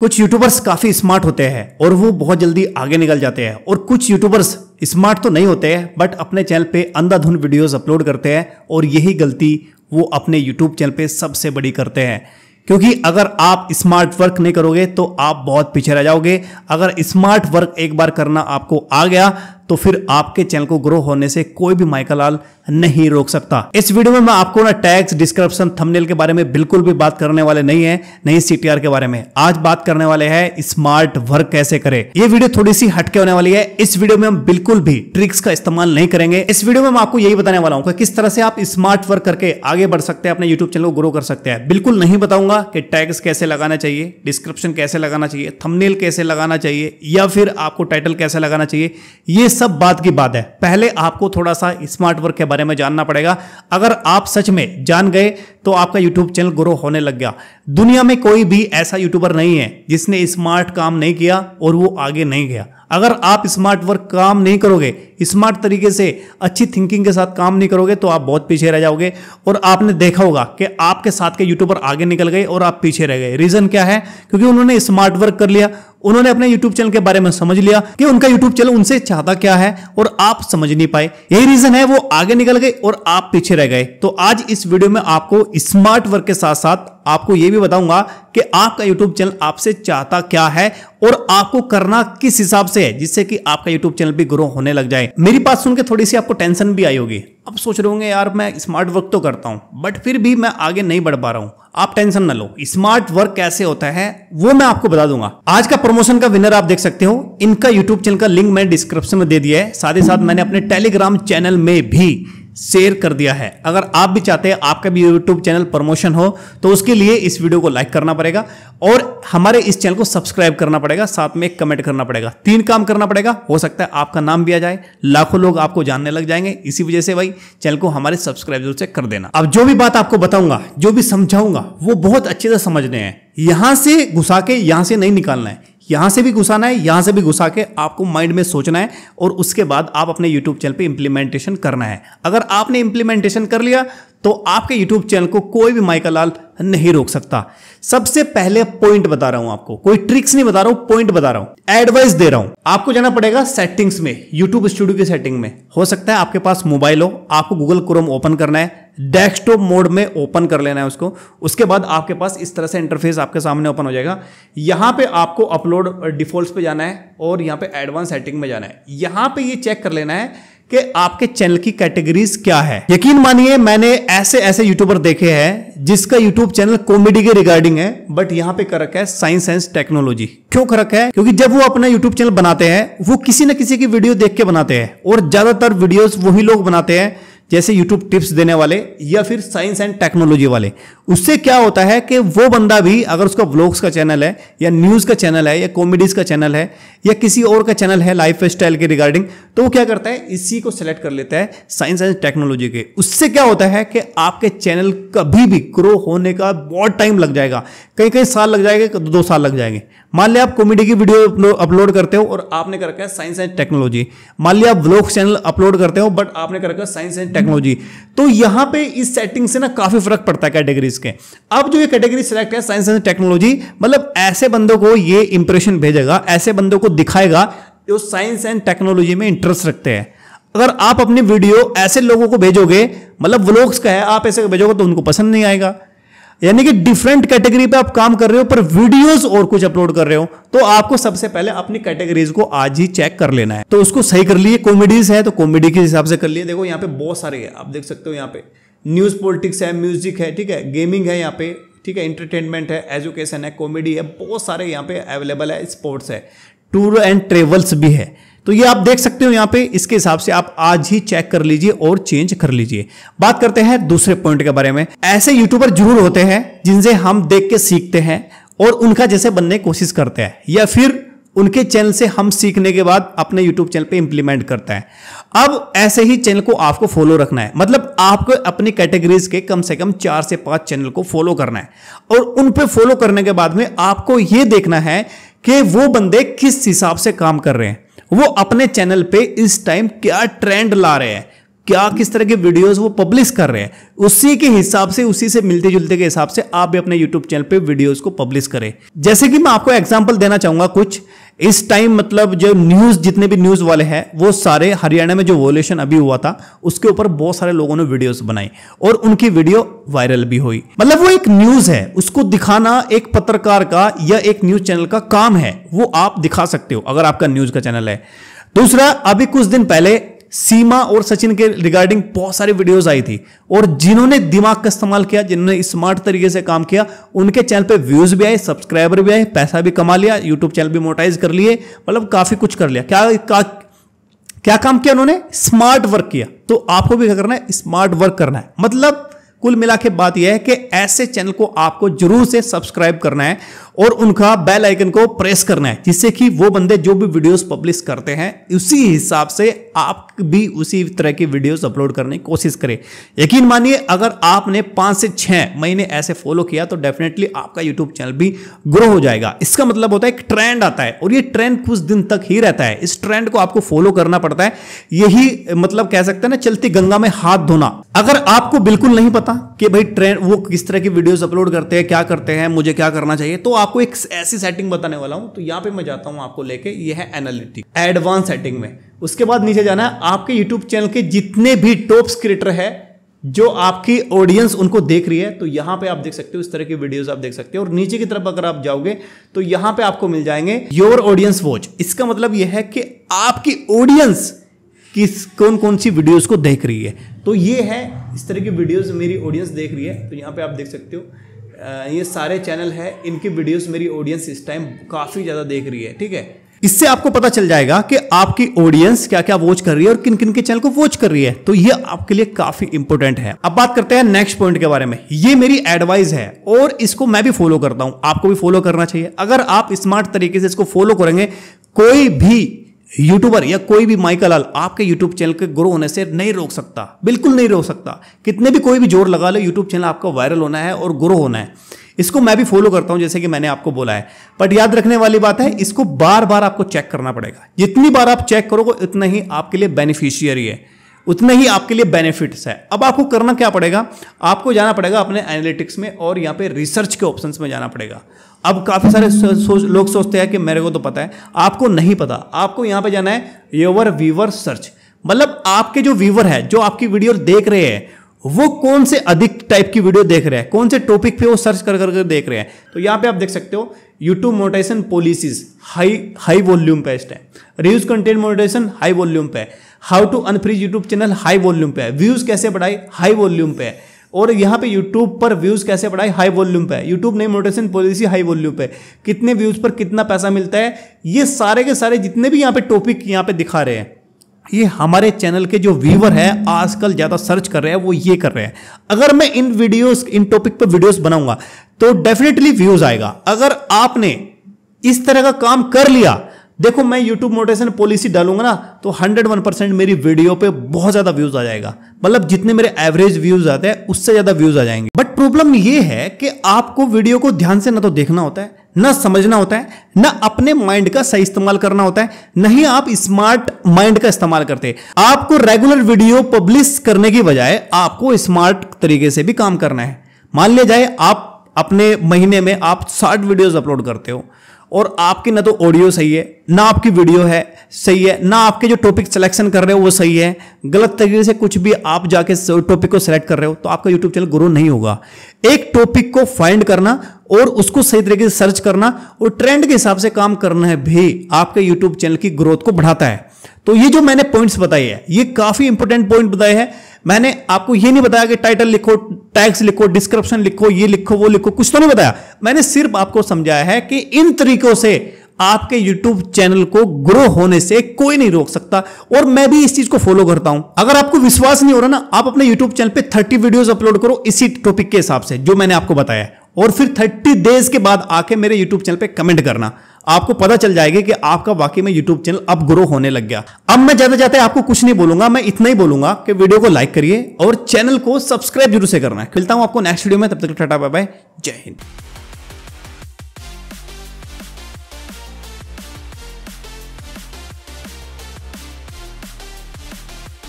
कुछ यूट्यूबर्स काफी स्मार्ट होते हैं और वो बहुत जल्दी आगे निकल जाते हैं और कुछ यूट्यूबर्स स्मार्ट तो नहीं होते हैं बट अपने चैनल पे अंधाधुन वीडियोस अपलोड करते हैं और यही गलती वो अपने यूट्यूब चैनल पे सबसे बड़ी करते हैं क्योंकि अगर आप स्मार्ट वर्क नहीं करोगे तो आप बहुत पीछे रह जाओगे अगर स्मार्ट वर्क एक बार करना आपको आ गया तो फिर आपके चैनल को ग्रो होने से कोई भी माइकल लाल नहीं रोक सकता इस वीडियो में मैं आपको ना टैक्स डिस्क्रिप्शन थंबनेल के बारे में बिल्कुल भी बात करने वाले नहीं है नहीं सीटीआर के बारे में आज बात करने वाले हैं स्मार्ट वर्क कैसे करें ये वीडियो थोड़ी सी हटके होने वाली है इस वीडियो में हम बिल्कुल भी ट्रिक्स का इस्तेमाल नहीं करेंगे इस वीडियो में मैं आपको यही बताने वाला हूँ कि किस तरह से आप स्मार्ट वर्क करके आगे बढ़ सकते हैं अपने यूट्यूब चैनल को ग्रो कर सकते हैं बिल्कुल नहीं बताऊंगा कि टैक्स कैसे लगाना चाहिए डिस्क्रिप्शन कैसे लगाना चाहिए थमनेल कैसे लगाना चाहिए या फिर आपको टाइटल कैसे लगाना चाहिए ये सब बात की बात है पहले आपको थोड़ा सा स्मार्ट वर्क के बारे में जानना पड़ेगा अगर आप सच में जान गए तो आपका यूट्यूब चैनल ग्रो होने लग गया दुनिया में कोई भी ऐसा यूट्यूबर नहीं है जिसने स्मार्ट काम नहीं किया और वो आगे नहीं गया अगर आप स्मार्ट वर्क काम नहीं करोगे स्मार्ट तरीके से अच्छी थिंकिंग के साथ काम नहीं करोगे तो आप बहुत पीछे रह जाओगे और आपने देखा होगा कि आपके साथ के यूट्यूबर आगे निकल गए और आप पीछे रह गए रीजन क्या है क्योंकि उन्होंने स्मार्ट वर्क कर लिया उन्होंने अपने यूट्यूब चैनल के बारे में समझ लिया कि उनका यूट्यूब चैनल उनसे चाहता क्या है और आप समझ नहीं पाए यही रीजन है वो आगे निकल गए और आप पीछे रह गए तो आज इस वीडियो में आपको स्मार्ट वर्क के साथ साथ आपको यह भी बताऊंगा कि आपका यूट्यूब चैनल आपसे चाहता क्या है और आपको करना किस हिसाब से है जिससे कि आपका यूट्यूब चैनल भी ग्रो होने लग जाए मेरी बात सुनकर थोड़ी सी आपको टेंशन भी आई होगी आप सोच रहे होंगे यार मैं स्मार्ट वर्क तो करता हूं बट फिर भी मैं आगे नहीं बढ़ पा रहा हूं आप टेंशन ना लो स्मार्ट वर्क कैसे होता है वो मैं आपको बता दूंगा आज का प्रमोशन का विनर आप देख सकते हो इनका यूट्यूब चैनल का लिंक मैंने डिस्क्रिप्शन में दे दिया है साथ ही साथ मैंने अपने टेलीग्राम चैनल में भी शेयर कर दिया है अगर आप भी चाहते हैं आपका भी यूट्यूब चैनल प्रमोशन हो तो उसके लिए इस वीडियो को लाइक करना पड़ेगा और हमारे इस चैनल को सब्सक्राइब करना पड़ेगा साथ में एक कमेंट करना पड़ेगा तीन काम करना पड़ेगा हो सकता है आपका नाम भी आ जाए लाखों लोग आपको जानने लग जाएंगे इसी वजह से भाई चैनल को हमारे सब्सक्राइब जरूर से कर देना अब जो भी बात आपको बताऊंगा जो भी समझाऊंगा वो बहुत अच्छे से समझने हैं यहां से घुसा के यहां से नहीं निकालना है यहाँ से भी घुसाना है यहाँ से भी घुसा के आपको माइंड में सोचना है और उसके बाद आप अपने यूट्यूब चैनल पे इम्प्लीमेंटेशन करना है अगर आपने इम्प्लीमेंटेशन कर लिया तो आपके यूट्यूब चैनल को कोई भी माइका लाल नहीं रोक सकता सबसे पहले पॉइंट बता रहा हूं आपको कोई ट्रिक्स नहीं बता रहा हूं पॉइंट बता रहा हूं एडवाइस दे रहा हूं आपको जाना पड़ेगा सेटिंग्स में यूट्यूब स्टूडियो की सेटिंग में हो सकता है आपके पास मोबाइल हो आपको गूगल क्रोम ओपन करना है डेस्कटॉप मोड में ओपन कर लेना है उसको उसके बाद आपके पास इस तरह से इंटरफेस आपके सामने ओपन हो जाएगा यहाँ पे आपको अपलोड डिफॉल्ट्स पे जाना है और यहाँ पे एडवांस सेटिंग में जाना है यहां पे ये चेक कर लेना है कि आपके चैनल की कैटेगरीज क्या है यकीन मानिए मैंने ऐसे ऐसे यूट्यूबर देखे हैं जिसका यूट्यूब चैनल कॉमेडी के रिगार्डिंग है बट यहाँ पे कर रखा है साइंस एंड टेक्नोलॉजी क्यों कर रखा है क्योंकि जब वो अपना यूट्यूब चैनल बनाते हैं वो किसी न किसी की वीडियो देख के बनाते हैं और ज्यादातर वीडियो वही लोग बनाते हैं जैसे यूट्यूब टिप्स देने वाले या फिर साइंस एंड टेक्नोलॉजी वाले उससे क्या होता है कि वो बंदा भी अगर उसका व्लॉग्स का चैनल है या न्यूज़ का चैनल है या कॉमेडीज़ का चैनल है या किसी और का चैनल है लाइफ स्टाइल के रिगार्डिंग तो वो क्या करता है इसी को सेलेक्ट कर लेता है साइंस एंड टेक्नोलॉजी के उससे क्या होता है कि आपके चैनल कभी भी ग्रो होने का बहुत टाइम लग जाएगा कई कई साल लग जाएगा दो साल लग जाएंगे मान लिया आप कॉमेडी की वीडियो अपलोड करते हो और आपने कर रखा है साइंस एंड टेक्नोलॉजी मान लिया आप ब्लॉग चैनल अपलोड करते हो बट आपने कर रखा है साइंस एंड टेक्नोलॉजी तो यहाँ पे इस सेटिंग से ना काफी फर्क पड़ता है कैटेगरी कैटेगरीज के अब जो ये कैटेगरी सिलेक्ट है साइंस एंड टेक्नोलॉजी मतलब ऐसे बंदों को ये इंप्रेशन भेजेगा ऐसे बंदों को दिखाएगा जो साइंस एंड टेक्नोलॉजी में इंटरेस्ट रखते हैं अगर आप अपनी वीडियो ऐसे लोगों को भेजोगे मतलब व्लॉग्स का है आप ऐसे भेजोगे तो उनको पसंद नहीं आएगा यानी कि डिफरेंट कैटेगरी पे आप काम कर रहे हो पर वीडियोस और कुछ अपलोड कर रहे हो तो आपको सबसे पहले अपनी कैटेगरीज को आज ही चेक कर लेना है तो उसको सही कर लिए कॉमेडीज है तो कॉमेडी के हिसाब से कर लिए देखो यहाँ पे बहुत सारे है आप देख सकते हो यहाँ पे न्यूज़ पॉलिटिक्स है म्यूज़िक है ठीक है गेमिंग है यहाँ पे ठीक है इंटरटेनमेंट है एजुकेशन है कॉमेडी है बहुत सारे यहाँ पे अवेलेबल है स्पोर्ट्स है टूर एंड ट्रेवल्स भी है तो ये आप देख सकते हो यहाँ पे इसके हिसाब से आप आज ही चेक कर लीजिए और चेंज कर लीजिए बात करते हैं दूसरे पॉइंट के बारे में ऐसे यूट्यूबर जरूर होते हैं जिनसे हम देख के सीखते हैं और उनका जैसे बनने की कोशिश करते हैं या फिर उनके चैनल से हम सीखने के बाद अपने यूट्यूब चैनल पे इंप्लीमेंट करते हैं अब ऐसे ही चैनल को आपको फॉलो रखना है मतलब आपको अपनी कैटेगरीज के कम से कम चार से पांच चैनल को फॉलो करना है और उन पे फॉलो करने के बाद में आपको ये देखना है कि वो बंदे किस हिसाब से काम कर रहे हैं वो अपने चैनल पर इस टाइम क्या ट्रेंड ला रहे हैं क्या किस तरह के वीडियोस वो पब्लिश कर रहे हैं उसी के हिसाब से उसी से मिलते जुलते के हिसाब से आप भी अपने यूट्यूब चैनल पे वीडियोस को पब्लिश करें जैसे कि मैं आपको एग्जांपल देना चाहूंगा कुछ इस टाइम मतलब जो न्यूज़ जितने भी न्यूज़ वाले हैं वो सारे हरियाणा में जो वोलेशन अभी हुआ था उसके ऊपर बहुत सारे लोगों ने वीडियोस बनाई और उनकी वीडियो वायरल भी हुई मतलब वो एक न्यूज़ है उसको दिखाना एक पत्रकार का या एक न्यूज़ चैनल का काम है वो आप दिखा सकते हो अगर आपका न्यूज़ का चैनल है दूसरा अभी कुछ दिन पहले सीमा और सचिन के रिगार्डिंग बहुत सारी वीडियोस आई थी और जिन्होंने दिमाग का इस्तेमाल किया जिन्होंने स्मार्ट तरीके से काम किया उनके चैनल पे व्यूज भी आए सब्सक्राइबर भी आए पैसा भी कमा लिया यूट्यूब चैनल भी मोटाइज कर लिए मतलब काफी कुछ कर लिया क्या का, क्या काम किया उन्होंने स्मार्ट वर्क किया तो आपको भी क्या करना है स्मार्ट वर्क करना है मतलब कुल मिला के बात यह है कि ऐसे चैनल को आपको जरूर से सब्सक्राइब करना है और उनका बेल आइकन को प्रेस करना है जिससे कि वो बंदे जो भी वीडियोस पब्लिश करते हैं उसी हिसाब से आप भी उसी तरह की वीडियोस अपलोड करने की कोशिश करें यकीन मानिए अगर आपने पांच से छह महीने ऐसे फॉलो किया तो डेफिनेटली आपका यूट्यूब चैनल भी ग्रो हो जाएगा इसका मतलब होता है एक ट्रेंड आता है और ये ट्रेंड कुछ दिन तक ही रहता है इस ट्रेंड को आपको फॉलो करना पड़ता है यही मतलब कह सकते हैं ना चलती गंगा में हाथ धोना अगर आपको बिल्कुल नहीं पता कि भाई ट्रेंड वो किस तरह की वीडियोस अपलोड करते हैं क्या करते हैं मुझे क्या करना चाहिए तो आपको एक ऐसी सेटिंग बताने वाला हूं तो यहाँ पे मैं जाता हूं आपको लेके ये है एनालिटिक एडवांस सेटिंग में उसके बाद नीचे जाना है आपके यूट्यूब चैनल के जितने भी टॉप क्रिएटर है जो आपकी ऑडियंस उनको देख रही है तो यहाँ पे आप देख सकते हो इस तरह की वीडियोस आप देख सकते हो और नीचे की तरफ अगर आप जाओगे तो यहां पे आपको मिल जाएंगे योर ऑडियंस वॉच इसका मतलब यह है कि आपकी ऑडियंस किस कौन कौन सी वीडियोस को देख रही है तो ये है इस तरह की वीडियोस मेरी ऑडियंस देख रही है तो यहाँ पे आप देख सकते हो ये सारे चैनल है इनकी वीडियोस मेरी ऑडियंस इस टाइम काफ़ी ज़्यादा देख रही है ठीक है इससे आपको पता चल जाएगा कि आपकी ऑडियंस क्या क्या वॉच कर रही है और किन किन के चैनल को वॉच कर रही है तो ये आपके लिए काफी इंपॉर्टेंट है अब बात करते हैं नेक्स्ट पॉइंट के बारे में ये मेरी एडवाइस है और इसको मैं भी फॉलो करता हूं आपको भी फॉलो करना चाहिए अगर आप स्मार्ट तरीके से इसको फॉलो करेंगे कोई भी यूट्यूबर या कोई भी माइकल लाल आपके यूट्यूब चैनल के ग्रो होने से नहीं रोक सकता बिल्कुल नहीं रोक सकता कितने भी कोई भी जोर लगा लो यूट्यूब चैनल आपका वायरल होना है और ग्रो होना है इसको मैं भी फॉलो करता हूं जैसे कि मैंने आपको बोला है बट याद रखने वाली बात है इसको बार बार आपको चेक करना पड़ेगा जितनी बार आप चेक करोगे उतना ही आपके लिए बेनिफिशियरी है उतना ही आपके लिए बेनिफिट्स है अब आपको करना क्या पड़ेगा आपको जाना पड़ेगा अपने एनालिटिक्स में और यहाँ पे रिसर्च के ऑप्शन में जाना पड़ेगा अब काफ़ी सारे सोच लोग सोचते हैं कि मेरे को तो पता है आपको नहीं पता आपको यहाँ पे जाना है योवर व्यूवर सर्च मतलब आपके जो व्यूवर है जो आपकी वीडियो देख रहे हैं वो कौन से अधिक टाइप की वीडियो देख रहे हैं कौन से टॉपिक पे वो सर्च कर कर देख रहे हैं तो यहाँ पे आप देख सकते हो YouTube monetization policies high high volume पे है reviews content monetization high volume पे है how to unfreeze YouTube channel high volume पे है व्यूज कैसे बढ़ाई हाई वॉल्यूम पे है और यहाँ पे यूट्यूब पर व्यूज कैसे बढ़ाई हाई वॉल्यूम पे है यूट्यूब नई मोटेशन पॉलिसी हाई वॉल्यूम पे कितने व्यूज पर कितना पैसा मिलता है ये सारे के सारे जितने भी यहाँ पे टॉपिक यहाँ पे दिखा रहे हैं ये हमारे चैनल के जो व्यूवर है आजकल ज़्यादा सर्च कर रहे हैं वो ये कर रहे हैं अगर मैं इन वीडियोस इन टॉपिक पर वीडियोस बनाऊंगा तो डेफिनेटली व्यूज आएगा अगर आपने इस तरह का काम कर लिया देखो मैं यूट्यूब मोटिवेशन पॉलिसी डालूंगा ना तो 101 परसेंट मेरी वीडियो पे बहुत ज्यादा व्यूज आ जाएगा मतलब जितने मेरे एवरेज व्यूज आते हैं उससे ज्यादा व्यूज आ जाएंगे बट प्रॉब्लम ये है कि आपको वीडियो को ध्यान से ना तो देखना होता है ना समझना होता है ना अपने माइंड का सही इस्तेमाल करना होता है नहीं आप स्मार्ट माइंड का इस्तेमाल करते आपको रेगुलर वीडियो पब्लिश करने की बजाय आपको स्मार्ट तरीके से भी काम करना है मान लिया जाए आप अपने महीने में आप साठ वीडियोज अपलोड करते हो और आपकी ना तो ऑडियो सही है ना आपकी वीडियो है सही है ना आपके जो टॉपिक सिलेक्शन कर रहे हो वो सही है गलत तरीके से कुछ भी आप जाके टॉपिक को सिलेक्ट कर रहे हो तो आपका यूट्यूब चैनल ग्रो नहीं होगा एक टॉपिक को फाइंड करना और उसको सही तरीके से सर्च करना और ट्रेंड के हिसाब से काम करना है भी आपके यूट्यूब चैनल की ग्रोथ को बढ़ाता है तो ये जो मैंने पॉइंट्स बताए हैं ये काफ़ी इंपॉर्टेंट पॉइंट बताए हैं मैंने आपको ये नहीं बताया कि टाइटल लिखो टैक्स लिखो डिस्क्रिप्शन लिखो ये लिखो वो लिखो कुछ तो नहीं बताया मैंने सिर्फ आपको समझाया है कि इन तरीकों से आपके YouTube चैनल को ग्रो होने से कोई नहीं रोक सकता और मैं भी इस चीज को फॉलो करता हूं अगर आपको विश्वास नहीं हो रहा ना आप अपने YouTube चैनल पे 30 वीडियोस अपलोड करो इसी टॉपिक के हिसाब से जो मैंने आपको बताया और फिर 30 डेज के बाद आके मेरे YouTube चैनल पे कमेंट करना आपको पता चल जाएगा कि आपका वाकई में यूट्यूब चैनल अब ग्रो होने लग गया अब मैं जाते जाते आपको कुछ नहीं बोलूंगा मैं इतना ही बोलूंगा कि वीडियो को लाइक करिए और चैनल को सब्सक्राइब जरूर से करना है खिलता हूं आपको नेक्स्ट वीडियो में तब तक टाटा बाय बाय जय हिंद